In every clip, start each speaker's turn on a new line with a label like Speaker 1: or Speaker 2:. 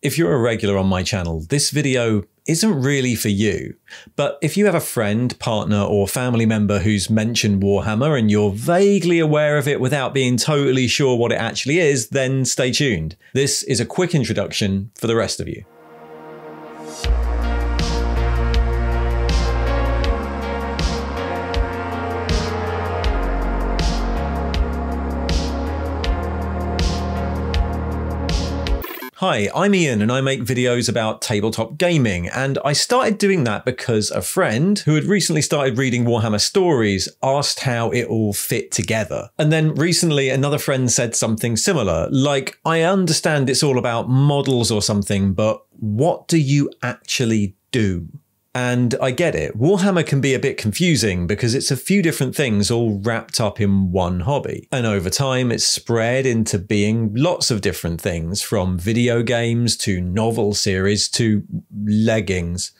Speaker 1: If you're a regular on my channel, this video isn't really for you. But if you have a friend, partner, or family member who's mentioned Warhammer and you're vaguely aware of it without being totally sure what it actually is, then stay tuned. This is a quick introduction for the rest of you. Hi, I'm Ian and I make videos about tabletop gaming, and I started doing that because a friend who had recently started reading Warhammer stories asked how it all fit together. And then recently another friend said something similar, like, I understand it's all about models or something, but what do you actually do? And I get it. Warhammer can be a bit confusing because it's a few different things all wrapped up in one hobby. And over time, it's spread into being lots of different things from video games to novel series to leggings.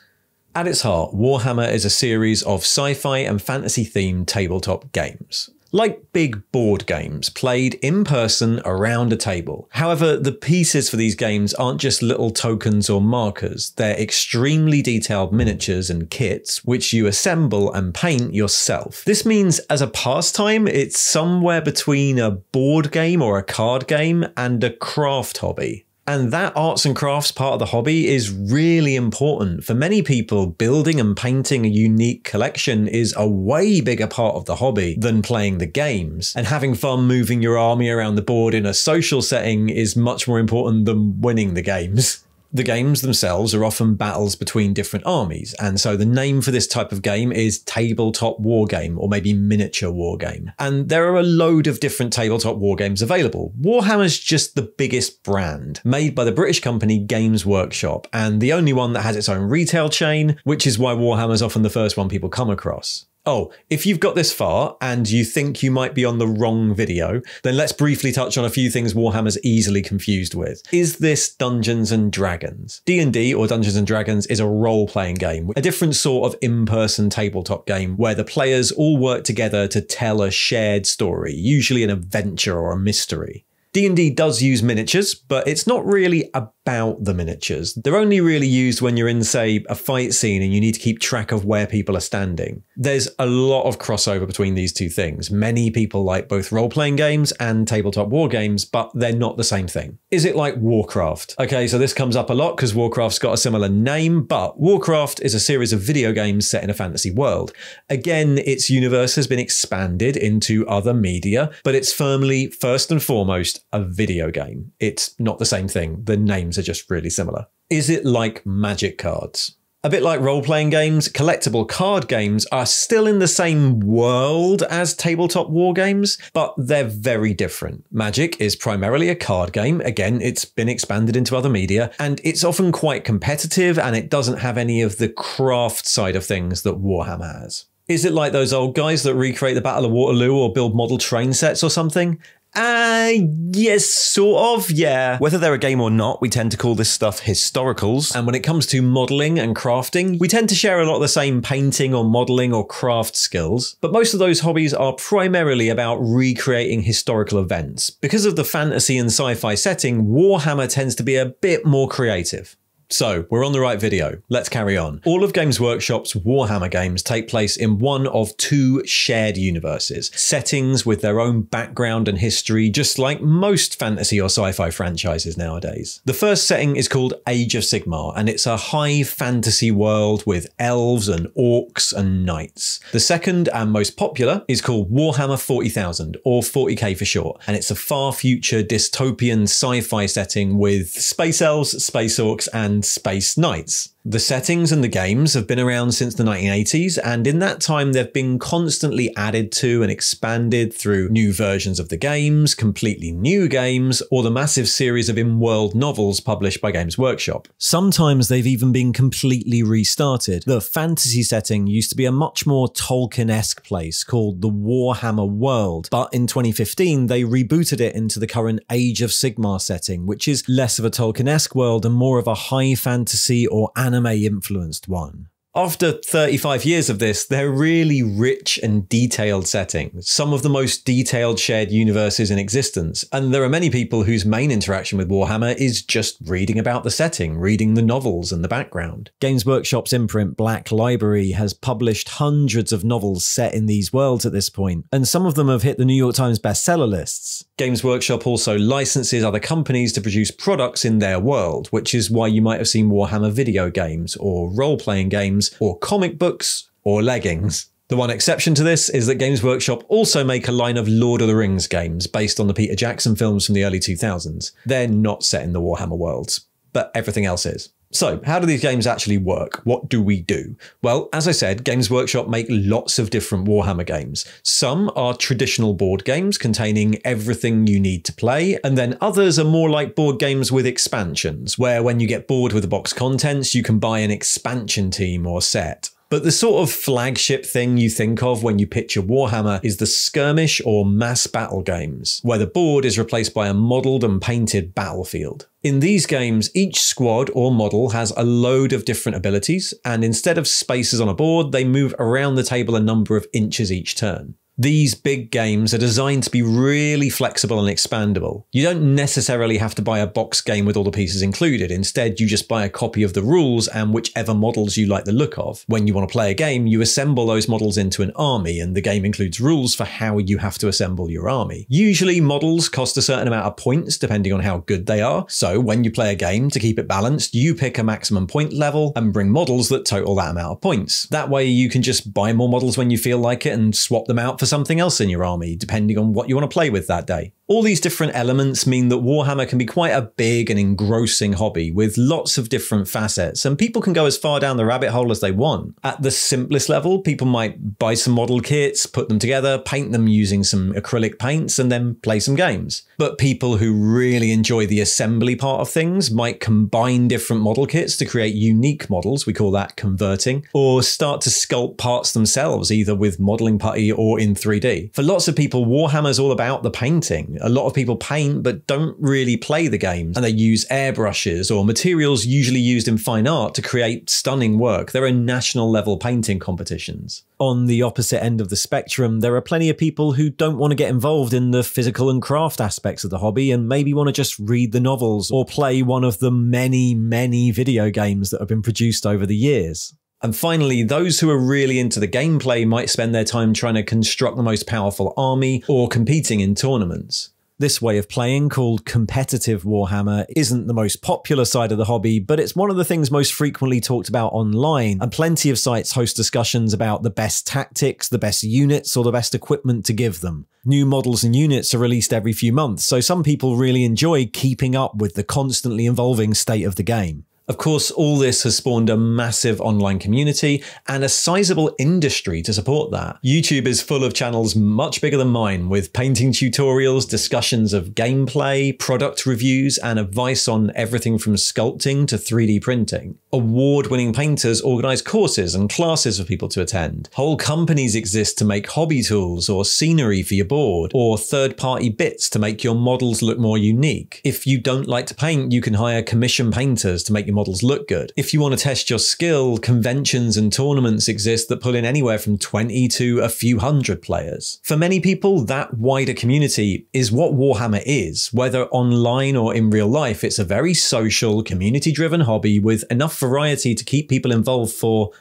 Speaker 1: At its heart, Warhammer is a series of sci fi and fantasy themed tabletop games like big board games played in person around a table. However, the pieces for these games aren't just little tokens or markers, they're extremely detailed miniatures and kits which you assemble and paint yourself. This means as a pastime, it's somewhere between a board game or a card game and a craft hobby. And that arts and crafts part of the hobby is really important. For many people, building and painting a unique collection is a way bigger part of the hobby than playing the games. And having fun moving your army around the board in a social setting is much more important than winning the games. the games themselves are often battles between different armies. And so the name for this type of game is tabletop wargame, or maybe miniature wargame. And there are a load of different tabletop wargames available. available. Warhammer's just the biggest brand, made by the British company Games Workshop, and the only one that has its own retail chain, which is why Warhammer's often the first one people come across. Oh, if you've got this far and you think you might be on the wrong video, then let's briefly touch on a few things Warhammer's easily confused with. Is this Dungeons and Dragons? D&D or Dungeons and Dragons is a role-playing game, a different sort of in-person tabletop game where the players all work together to tell a shared story, usually an adventure or a mystery. D&D does use miniatures, but it's not really a about the miniatures. They're only really used when you're in, say, a fight scene and you need to keep track of where people are standing. There's a lot of crossover between these two things. Many people like both role playing games and tabletop war games, but they're not the same thing. Is it like Warcraft? Okay, so this comes up a lot because Warcraft's got a similar name, but Warcraft is a series of video games set in a fantasy world. Again, its universe has been expanded into other media, but it's firmly, first and foremost, a video game. It's not the same thing. The name's are just really similar. Is it like magic cards? A bit like role playing games, collectible card games are still in the same world as tabletop war games, but they're very different. Magic is primarily a card game. Again, it's been expanded into other media, and it's often quite competitive and it doesn't have any of the craft side of things that Warhammer has. Is it like those old guys that recreate the Battle of Waterloo or build model train sets or something? Uh, yes, sort of, yeah. Whether they're a game or not, we tend to call this stuff historicals. And when it comes to modelling and crafting, we tend to share a lot of the same painting or modelling or craft skills. But most of those hobbies are primarily about recreating historical events. Because of the fantasy and sci fi setting, Warhammer tends to be a bit more creative. So, we're on the right video. Let's carry on. All of Games Workshop's Warhammer games take place in one of two shared universes, settings with their own background and history, just like most fantasy or sci fi franchises nowadays. The first setting is called Age of Sigmar, and it's a high fantasy world with elves and orcs and knights. The second and most popular is called Warhammer 40,000, or 40k for short, and it's a far future dystopian sci fi setting with space elves, space orcs, and Space Knights. The settings and the games have been around since the 1980s, and in that time, they've been constantly added to and expanded through new versions of the games, completely new games, or the massive series of in world novels published by Games Workshop. Sometimes they've even been completely restarted. The fantasy setting used to be a much more Tolkien esque place called the Warhammer World, but in 2015, they rebooted it into the current Age of Sigmar setting, which is less of a Tolkien esque world and more of a high fantasy or anime anime influenced one. After 35 years of this, they're really rich and detailed settings, some of the most detailed shared universes in existence, and there are many people whose main interaction with Warhammer is just reading about the setting, reading the novels and the background. Games Workshop's imprint Black Library has published hundreds of novels set in these worlds at this point, and some of them have hit the New York Times bestseller lists. Games Workshop also licenses other companies to produce products in their world, which is why you might have seen Warhammer video games, or role playing games, or comic books, or leggings. The one exception to this is that Games Workshop also make a line of Lord of the Rings games based on the Peter Jackson films from the early 2000s. They're not set in the Warhammer worlds, but everything else is. So, how do these games actually work? What do we do? Well, as I said, Games Workshop make lots of different Warhammer games. Some are traditional board games containing everything you need to play, and then others are more like board games with expansions, where when you get bored with the box contents, you can buy an expansion team or set. But the sort of flagship thing you think of when you picture Warhammer is the skirmish or mass battle games, where the board is replaced by a modelled and painted battlefield. In these games, each squad or model has a load of different abilities, and instead of spaces on a board, they move around the table a number of inches each turn these big games are designed to be really flexible and expandable. You don't necessarily have to buy a box game with all the pieces included. Instead, you just buy a copy of the rules and whichever models you like the look of. When you want to play a game, you assemble those models into an army, and the game includes rules for how you have to assemble your army. Usually, models cost a certain amount of points depending on how good they are. So, when you play a game, to keep it balanced, you pick a maximum point level and bring models that total that amount of points. That way, you can just buy more models when you feel like it and swap them out for something else in your army, depending on what you want to play with that day. All these different elements mean that Warhammer can be quite a big and engrossing hobby with lots of different facets, and people can go as far down the rabbit hole as they want. At the simplest level, people might buy some model kits, put them together, paint them using some acrylic paints, and then play some games. But people who really enjoy the assembly part of things might combine different model kits to create unique models, we call that converting, or start to sculpt parts themselves, either with modeling putty or in 3D. For lots of people, Warhammer's all about the painting a lot of people paint but don't really play the games and they use airbrushes or materials usually used in fine art to create stunning work. There are national level painting competitions. On the opposite end of the spectrum, there are plenty of people who don't want to get involved in the physical and craft aspects of the hobby and maybe want to just read the novels or play one of the many, many video games that have been produced over the years. And finally, those who are really into the gameplay might spend their time trying to construct the most powerful army or competing in tournaments. This way of playing, called competitive Warhammer, isn't the most popular side of the hobby, but it's one of the things most frequently talked about online, and plenty of sites host discussions about the best tactics, the best units, or the best equipment to give them. New models and units are released every few months, so some people really enjoy keeping up with the constantly evolving state of the game. Of course, all this has spawned a massive online community and a sizable industry to support that. YouTube is full of channels much bigger than mine, with painting tutorials, discussions of gameplay, product reviews, and advice on everything from sculpting to 3D printing. Award winning painters organize courses and classes for people to attend. Whole companies exist to make hobby tools or scenery for your board, or third party bits to make your models look more unique. If you don't like to paint, you can hire commission painters to make your models look good. If you want to test your skill, conventions and tournaments exist that pull in anywhere from 20 to a few hundred players. For many people, that wider community is what Warhammer is, whether online or in real life. It's a very social, community driven hobby with enough variety to keep people involved for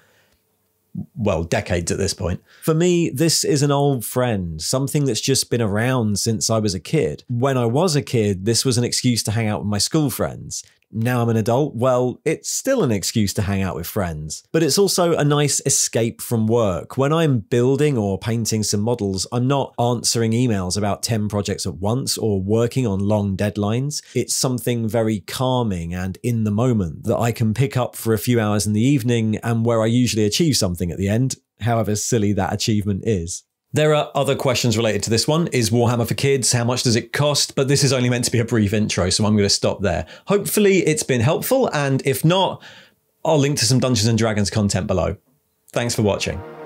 Speaker 1: well, decades at this point. For me, this is an old friend, something that's just been around since I was a kid. When I was a kid, this was an excuse to hang out with my school friends now I'm an adult, well, it's still an excuse to hang out with friends. But it's also a nice escape from work. When I'm building or painting some models, I'm not answering emails about 10 projects at once or working on long deadlines. It's something very calming and in the moment that I can pick up for a few hours in the evening and where I usually achieve something at the end, however silly that achievement is. There are other questions related to this one. Is Warhammer for kids? How much does it cost? But this is only meant to be a brief intro, so I'm going to stop there. Hopefully it's been helpful, and if not, I'll link to some Dungeons & Dragons content below. Thanks for watching.